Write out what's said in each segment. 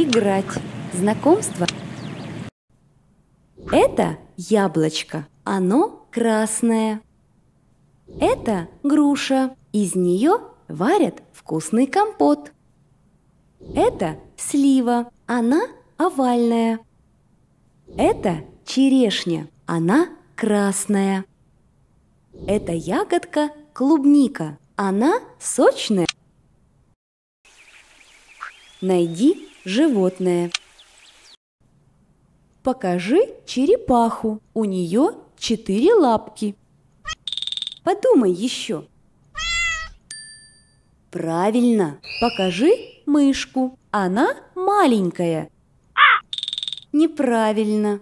Играть. Знакомство. Это яблочко. Оно красное. Это груша. Из нее варят вкусный компот. Это слива. Она овальная. Это черешня. Она красная. Это ягодка клубника. Она сочная. Найди животное. Покажи черепаху. У нее четыре лапки. Подумай еще. Правильно. Покажи мышку. Она маленькая. Неправильно.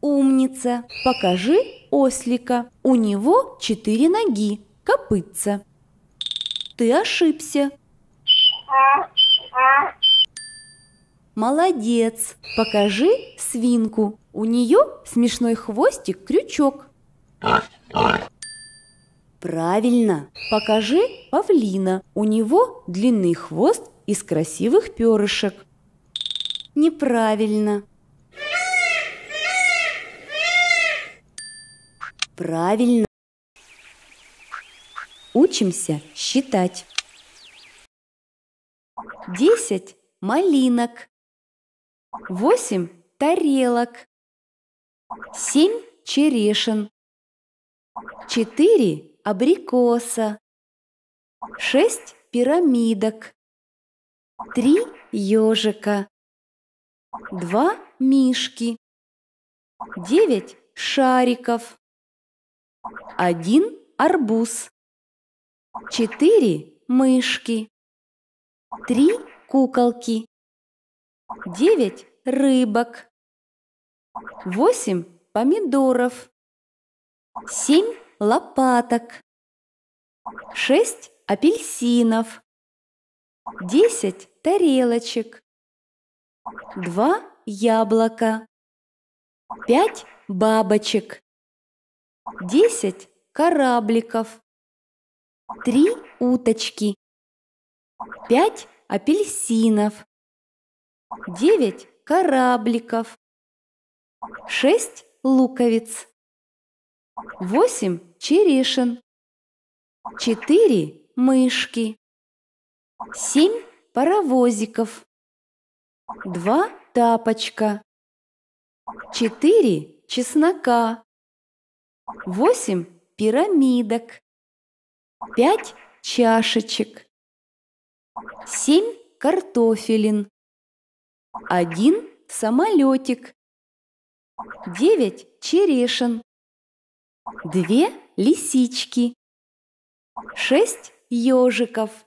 Умница. Покажи ослика. У него четыре ноги. Копытца. Ты ошибся. Молодец! Покажи свинку. У нее смешной хвостик крючок. Правильно. Покажи павлина. У него длинный хвост из красивых перышек. Неправильно. Правильно. Учимся считать. 10 малинок, 8 тарелок, 7 черешин, 4 абрикоса, 6 пирамидок, 3 ежика, 2 мишки, 9 шариков, 1 арбуз, 4 мышки. Три куколки. Девять рыбок. Восемь помидоров. Семь лопаток. Шесть апельсинов. Десять тарелочек. Два яблока. Пять бабочек. Десять корабликов. Три уточки пять апельсинов, девять корабликов, шесть луковиц, восемь черешин, четыре мышки, семь паровозиков, два тапочка, четыре чеснока, восемь пирамидок, пять чашечек. Семь картофелин. один самолетик. девять черешин. две лисички. шесть ежиков.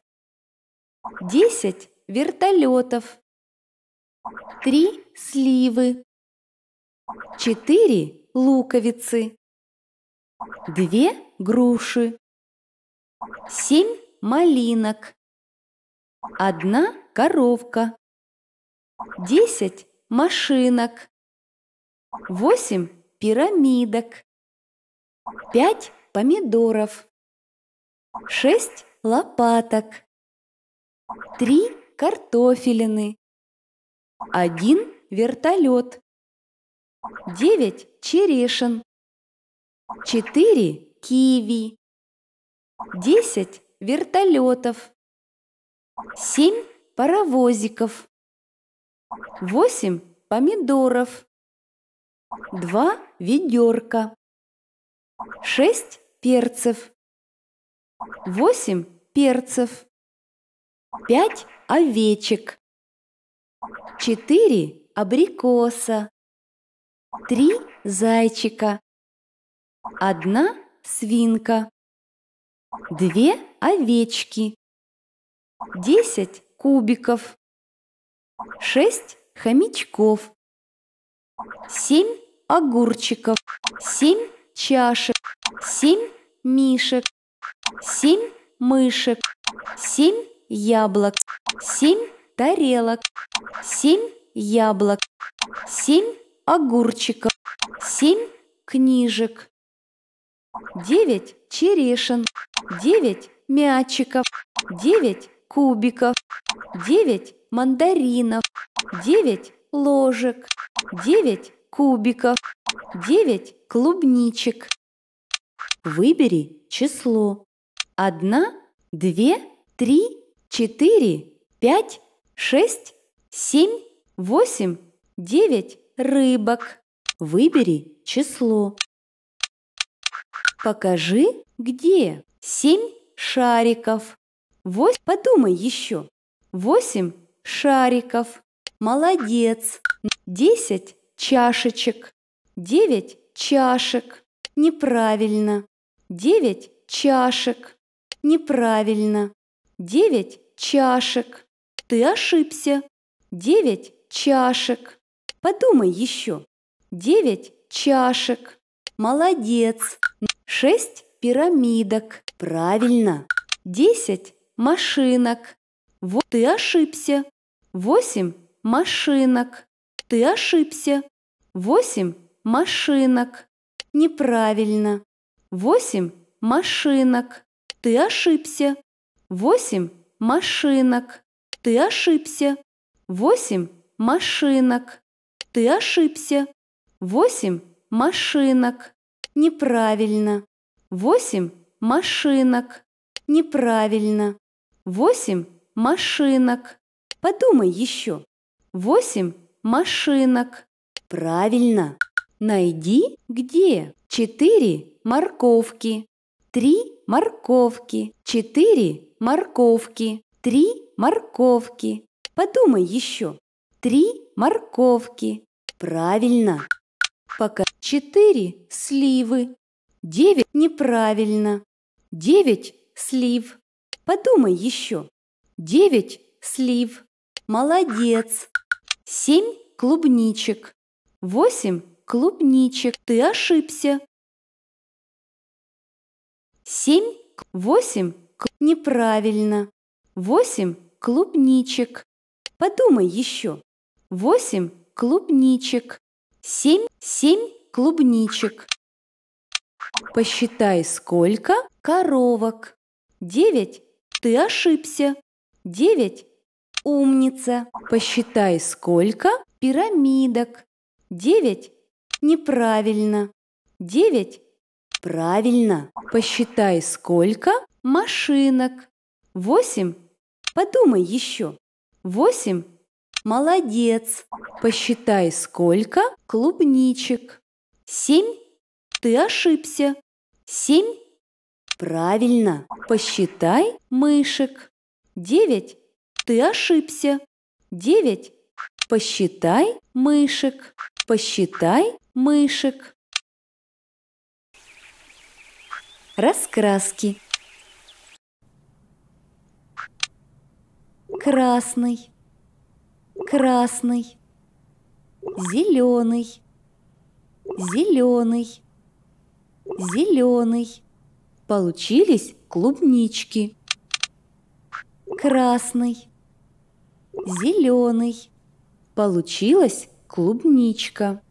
десять вертолетов. три сливы. четыре луковицы. две груши. семь малинок. Одна коровка. Десять машинок. Восемь пирамидок. Пять помидоров. Шесть лопаток. Три картофелины. Один вертолет. Девять черешин. Четыре киви. Десять вертолетов. Семь паровозиков. Восемь помидоров. Два ведерка. Шесть перцев. Восемь перцев. Пять овечек. Четыре абрикоса. Три зайчика. Одна свинка. Две овечки. 10 кубиков, 6 хомячков, 7 огурчиков, 7 чашек, 7 мишек, 7 мышек, 7 яблок, 7 тарелок, 7 яблок, 7 огурчиков, 7 книжек, 9 черешин, 9 мячиков, 9 кубиков, 9 мандаринов, 9 ложек, 9 кубиков, 9 клубничек. Выбери число. 1, 2, 3, 4, 5, 6, 7, 8, 9 рыбок. Выбери число. Покажи, где семь шариков, Вось, подумай еще. Восемь шариков. Молодец. Десять чашечек. Девять чашек. Неправильно. Девять чашек. Неправильно. Девять чашек. Ты ошибся. Девять чашек. Подумай еще. Девять чашек. Молодец. Шесть пирамидок. Правильно. Десять машинок. Вот ты ошибся. Восемь машинок. Ты ошибся. Восемь машинок. Неправильно. Восемь машинок. Ты ошибся. Восемь машинок. Ты ошибся. Восемь машинок. Ты ошибся. Восемь машинок. Неправильно. Восемь машинок. Неправильно. Восемь машинок. Подумай еще. Восемь машинок. Правильно. Найди где. Четыре морковки. Три морковки. Четыре морковки. Три морковки. Подумай еще. Три морковки. Правильно. Пока четыре сливы. Девять неправильно. Девять слив. Подумай еще. Девять – слив. Молодец. Семь – клубничек. Восемь – клубничек. Ты ошибся. Семь, восемь, неправильно. Восемь клубничек. Подумай еще. Восемь клубничек. Семь, семь клубничек. Посчитай, сколько коровок. Девять ты ошибся. Девять. Умница. Посчитай, сколько пирамидок. Девять. Неправильно. Девять. Правильно. Посчитай, сколько машинок. Восемь. Подумай еще. Восемь. Молодец. Посчитай, сколько клубничек. Семь. Ты ошибся. Семь. Правильно, посчитай мышек. Девять. Ты ошибся. Девять. Посчитай мышек. Посчитай мышек. Раскраски. Красный, красный, зеленый, зеленый, зеленый. Получились клубнички. Красный, зеленый. Получилась клубничка.